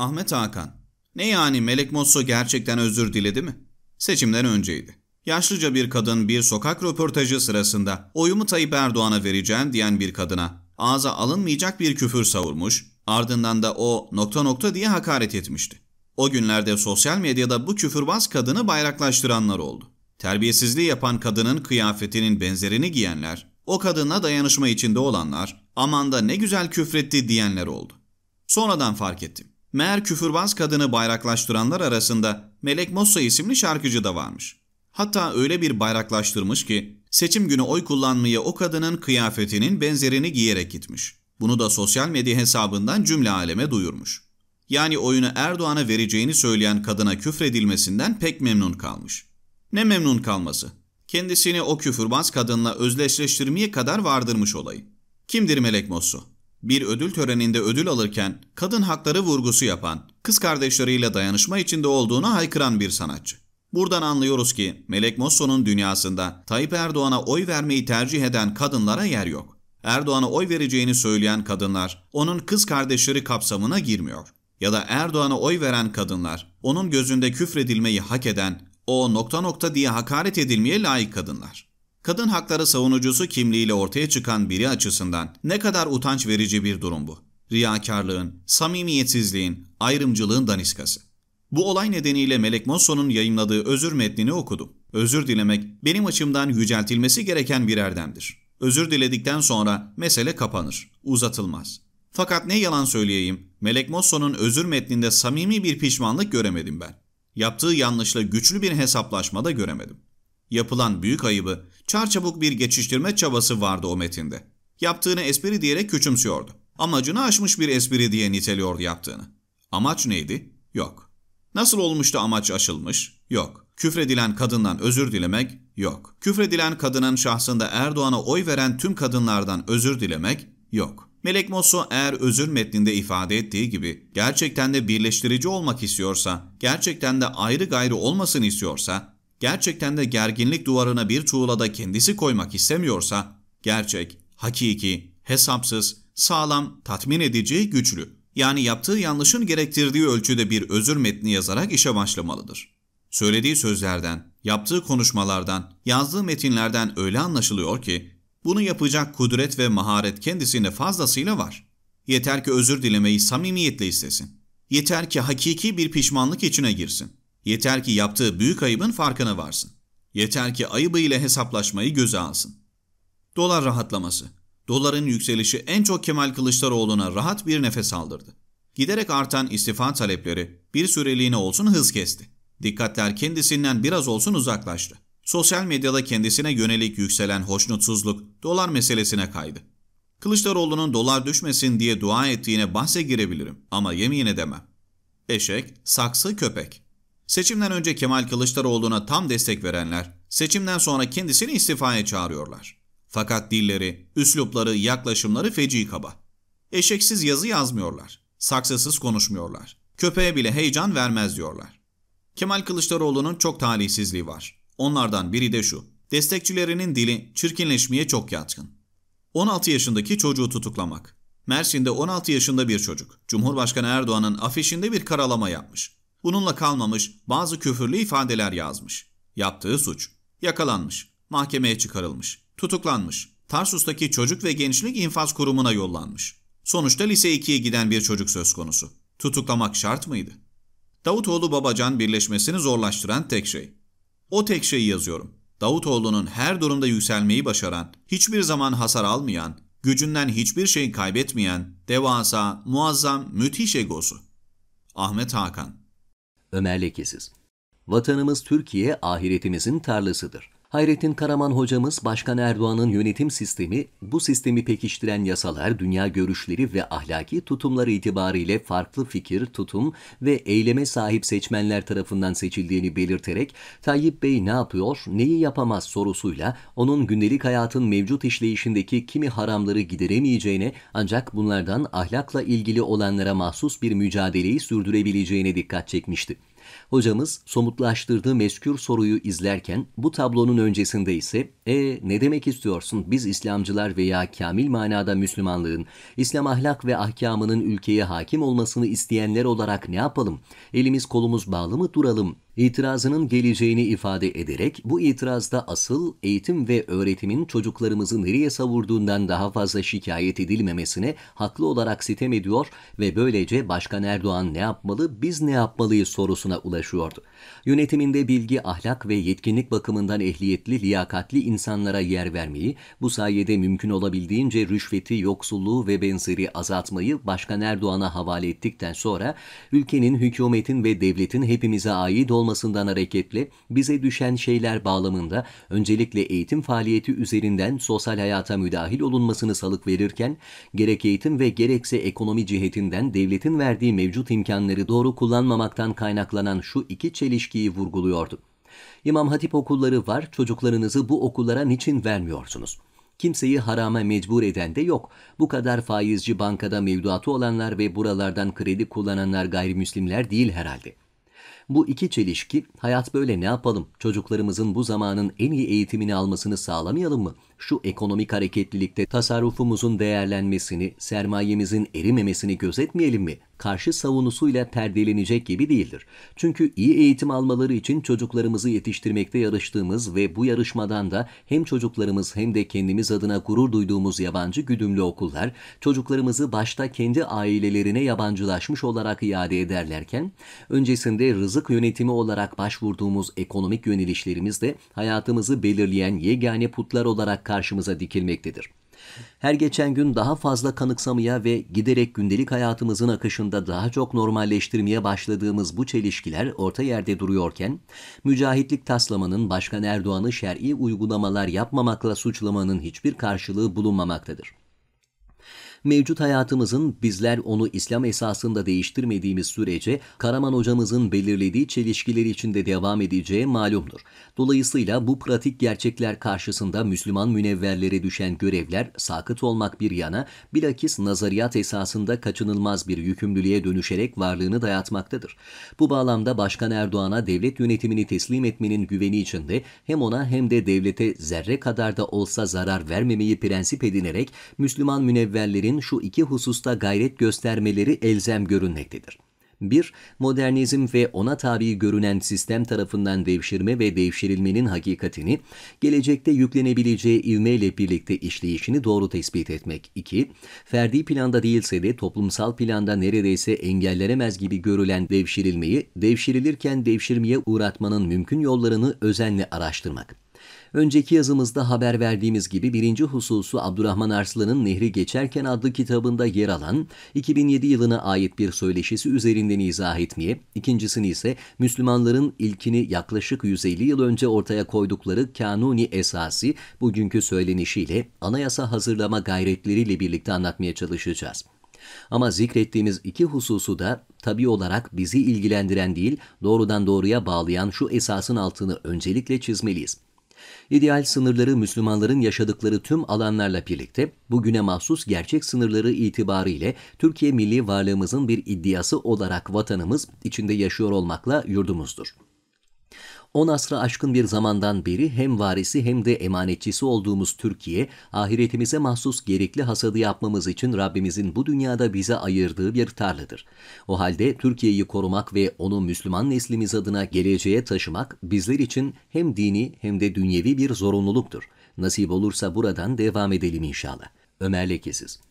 Ahmet Hakan. Ne yani Melek Mosso gerçekten özür diledi mi? Seçimden önceydi. Yaşlıca bir kadın bir sokak röportajı sırasında oyumu Tayyip Erdoğan'a vereceğim diyen bir kadına ağza alınmayacak bir küfür savurmuş, ardından da o nokta nokta diye hakaret etmişti. O günlerde sosyal medyada bu küfürbaz kadını bayraklaştıranlar oldu. Terbiyesizliği yapan kadının kıyafetinin benzerini giyenler, o kadına dayanışma içinde olanlar, aman da ne güzel küfretti diyenler oldu. Sonradan fark ettim. Meğer küfürbaz kadını bayraklaştıranlar arasında Melek Mossa isimli şarkıcı da varmış. Hatta öyle bir bayraklaştırmış ki seçim günü oy kullanmaya o kadının kıyafetinin benzerini giyerek gitmiş. Bunu da sosyal medya hesabından cümle aleme duyurmuş. Yani oyunu Erdoğan'a vereceğini söyleyen kadına küfredilmesinden pek memnun kalmış. Ne memnun kalması? Kendisini o küfürbaz kadınla özdeşleştirmeye kadar vardırmış olayı. Kimdir Melek Mosso? Bir ödül töreninde ödül alırken kadın hakları vurgusu yapan, kız kardeşleriyle dayanışma içinde olduğuna haykıran bir sanatçı. Buradan anlıyoruz ki Melek Mosso'nun dünyasında Tayyip Erdoğan'a oy vermeyi tercih eden kadınlara yer yok. Erdoğan'a oy vereceğini söyleyen kadınlar onun kız kardeşleri kapsamına girmiyor. Ya da Erdoğan'a oy veren kadınlar onun gözünde küfredilmeyi hak eden o nokta nokta diye hakaret edilmeye layık kadınlar. Kadın hakları savunucusu kimliğiyle ortaya çıkan biri açısından ne kadar utanç verici bir durum bu. Riyakarlığın, samimiyetsizliğin, ayrımcılığın daniskası. Bu olay nedeniyle Melek Monson'un yayımladığı özür metnini okudum. Özür dilemek benim açımdan yüceltilmesi gereken bir erdemdir. Özür diledikten sonra mesele kapanır, uzatılmaz. Fakat ne yalan söyleyeyim, Melek Mosso'nun özür metninde samimi bir pişmanlık göremedim ben. Yaptığı yanlışla güçlü bir hesaplaşma da göremedim. Yapılan büyük ayıbı, çarçabuk bir geçiştirme çabası vardı o metinde. Yaptığını espri diyerek küçümsüyordu. Amacını aşmış bir espri diye niteliyordu yaptığını. Amaç neydi? Yok. Nasıl olmuştu amaç aşılmış? Yok. Küfredilen kadından özür dilemek? Yok. Küfredilen kadının şahsında Erdoğan'a oy veren tüm kadınlardan özür dilemek? Yok. Melek Mosso eğer özür metninde ifade ettiği gibi gerçekten de birleştirici olmak istiyorsa, gerçekten de ayrı gayrı olmasını istiyorsa, gerçekten de gerginlik duvarına bir tuğla da kendisi koymak istemiyorsa, gerçek, hakiki, hesapsız, sağlam, tatmin edici, güçlü. Yani yaptığı yanlışın gerektirdiği ölçüde bir özür metni yazarak işe başlamalıdır. Söylediği sözlerden, yaptığı konuşmalardan, yazdığı metinlerden öyle anlaşılıyor ki, bunu yapacak kudret ve maharet kendisinde fazlasıyla var. Yeter ki özür dilemeyi samimiyetle istesin. Yeter ki hakiki bir pişmanlık içine girsin. Yeter ki yaptığı büyük ayıbın farkına varsın. Yeter ki ayıbı ile hesaplaşmayı göze alsın. Dolar rahatlaması. Doların yükselişi en çok Kemal Kılıçdaroğlu'na rahat bir nefes aldırdı. Giderek artan istifa talepleri bir süreliğine olsun hız kesti. Dikkatler kendisinden biraz olsun uzaklaştı. Sosyal medyada kendisine yönelik yükselen hoşnutsuzluk dolar meselesine kaydı. Kılıçdaroğlu'nun dolar düşmesin diye dua ettiğine bahse girebilirim ama yemin edemem. Eşek, saksı, köpek. Seçimden önce Kemal Kılıçdaroğlu'na tam destek verenler, seçimden sonra kendisini istifaya çağırıyorlar. Fakat dilleri, üslupları, yaklaşımları feci kaba. Eşeksiz yazı yazmıyorlar, saksısız konuşmuyorlar, köpeğe bile heyecan vermez diyorlar. Kemal Kılıçdaroğlu'nun çok talihsizliği var. Onlardan biri de şu, destekçilerinin dili çirkinleşmeye çok yatkın. 16 yaşındaki çocuğu tutuklamak. Mersin'de 16 yaşında bir çocuk, Cumhurbaşkanı Erdoğan'ın afişinde bir karalama yapmış. Bununla kalmamış bazı küfürlü ifadeler yazmış. Yaptığı suç. Yakalanmış. Mahkemeye çıkarılmış. Tutuklanmış. Tarsus'taki Çocuk ve Gençlik İnfaz Kurumu'na yollanmış. Sonuçta lise 2'ye giden bir çocuk söz konusu. Tutuklamak şart mıydı? Davutoğlu Babacan birleşmesini zorlaştıran tek şey. O tek şeyi yazıyorum. Davutoğlu'nun her durumda yükselmeyi başaran, hiçbir zaman hasar almayan, gücünden hiçbir şey kaybetmeyen, devasa, muazzam, müthiş egosu. Ahmet Hakan Ömer Lekesiz. Vatanımız Türkiye ahiretimizin tarlasıdır. Hayrettin Karaman hocamız Başkan Erdoğan'ın yönetim sistemi, bu sistemi pekiştiren yasalar, dünya görüşleri ve ahlaki tutumları itibariyle farklı fikir, tutum ve eyleme sahip seçmenler tarafından seçildiğini belirterek Tayyip Bey ne yapıyor, neyi yapamaz sorusuyla onun gündelik hayatın mevcut işleyişindeki kimi haramları gideremeyeceğine ancak bunlardan ahlakla ilgili olanlara mahsus bir mücadeleyi sürdürebileceğine dikkat çekmişti. Hocamız somutlaştırdığı meskür soruyu izlerken bu tablonun öncesinde ise e ne demek istiyorsun biz İslamcılar veya kamil manada Müslümanlığın, İslam ahlak ve ahkamının ülkeye hakim olmasını isteyenler olarak ne yapalım? Elimiz kolumuz bağlı mı duralım itirazının geleceğini ifade ederek bu itirazda asıl eğitim ve öğretimin çocuklarımızı nereye savurduğundan daha fazla şikayet edilmemesine haklı olarak sitem ediyor ve böylece Başkan Erdoğan ne yapmalı, biz ne yapmalıyız sorusuna ulaşıyordu. Yönetiminde bilgi, ahlak ve yetkinlik bakımından ehliyetli, liyakatli insanlara yer vermeyi, bu sayede mümkün olabildiğince rüşveti, yoksulluğu ve benzeri azaltmayı Başkan Erdoğan'a havale ettikten sonra ülkenin, hükümetin ve devletin hepimize ait olduğunu olmasından hareketle bize düşen şeyler bağlamında öncelikle eğitim faaliyeti üzerinden sosyal hayata müdahil olunmasını salık verirken gerek eğitim ve gerekse ekonomi cihetinden devletin verdiği mevcut imkanları doğru kullanmamaktan kaynaklanan şu iki çelişkiyi vurguluyordu. İmam Hatip okulları var, çocuklarınızı bu okullara niçin vermiyorsunuz? Kimseyi harama mecbur eden de yok. Bu kadar faizci bankada mevduatı olanlar ve buralardan kredi kullananlar gayrimüslimler değil herhalde. Bu iki çelişki hayat böyle ne yapalım çocuklarımızın bu zamanın en iyi eğitimini almasını sağlamayalım mı? Şu ekonomik hareketlilikte tasarrufumuzun değerlenmesini, sermayemizin erimemesini gözetmeyelim mi? Karşı savunusuyla perdelenecek gibi değildir. Çünkü iyi eğitim almaları için çocuklarımızı yetiştirmekte yarıştığımız ve bu yarışmadan da hem çocuklarımız hem de kendimiz adına gurur duyduğumuz yabancı güdümlü okullar çocuklarımızı başta kendi ailelerine yabancılaşmış olarak iade ederlerken öncesinde rızık Yalnızlık yönetimi olarak başvurduğumuz ekonomik yönelişlerimiz de hayatımızı belirleyen yegane putlar olarak karşımıza dikilmektedir. Her geçen gün daha fazla kanıksamaya ve giderek gündelik hayatımızın akışında daha çok normalleştirmeye başladığımız bu çelişkiler orta yerde duruyorken, mücahitlik taslamanın Başkan Erdoğan'ı şer'i uygulamalar yapmamakla suçlamanın hiçbir karşılığı bulunmamaktadır. Mevcut hayatımızın bizler onu İslam esasında değiştirmediğimiz sürece Karaman hocamızın belirlediği çelişkileri içinde devam edeceği malumdur. Dolayısıyla bu pratik gerçekler karşısında Müslüman münevverlere düşen görevler sakıt olmak bir yana bilakis nazariyat esasında kaçınılmaz bir yükümlülüğe dönüşerek varlığını dayatmaktadır. Bu bağlamda Başkan Erdoğan'a devlet yönetimini teslim etmenin güveni içinde hem ona hem de devlete zerre kadar da olsa zarar vermemeyi prensip edinerek Müslüman münevverlerin alimlerin şu iki hususta gayret göstermeleri elzem görünmektedir. 1. Modernizm ve ona tabi görünen sistem tarafından devşirme ve devşirilmenin hakikatini, gelecekte yüklenebileceği ivmeyle birlikte işleyişini doğru tespit etmek. 2. Ferdi planda değilse de toplumsal planda neredeyse engellenemez gibi görülen devşirilmeyi, devşirilirken devşirmeye uğratmanın mümkün yollarını özenle araştırmak. Önceki yazımızda haber verdiğimiz gibi birinci hususu Abdurrahman Arslan'ın Nehri Geçerken adlı kitabında yer alan 2007 yılına ait bir söyleşisi üzerinden izah etmeye, ikincisini ise Müslümanların ilkini yaklaşık 150 yıl önce ortaya koydukları kanuni esası bugünkü söylenişiyle anayasa hazırlama gayretleriyle birlikte anlatmaya çalışacağız. Ama zikrettiğimiz iki hususu da tabi olarak bizi ilgilendiren değil, doğrudan doğruya bağlayan şu esasın altını öncelikle çizmeliyiz. İdeal sınırları Müslümanların yaşadıkları tüm alanlarla birlikte bugüne mahsus gerçek sınırları itibariyle Türkiye milli varlığımızın bir iddiası olarak vatanımız içinde yaşıyor olmakla yurdumuzdur. On asra aşkın bir zamandan beri hem varisi hem de emanetçisi olduğumuz Türkiye, ahiretimize mahsus gerekli hasadı yapmamız için Rabbimizin bu dünyada bize ayırdığı bir tarladır. O halde Türkiye'yi korumak ve onu Müslüman neslimiz adına geleceğe taşımak bizler için hem dini hem de dünyevi bir zorunluluktur. Nasip olursa buradan devam edelim inşallah. Ömer Lekesiz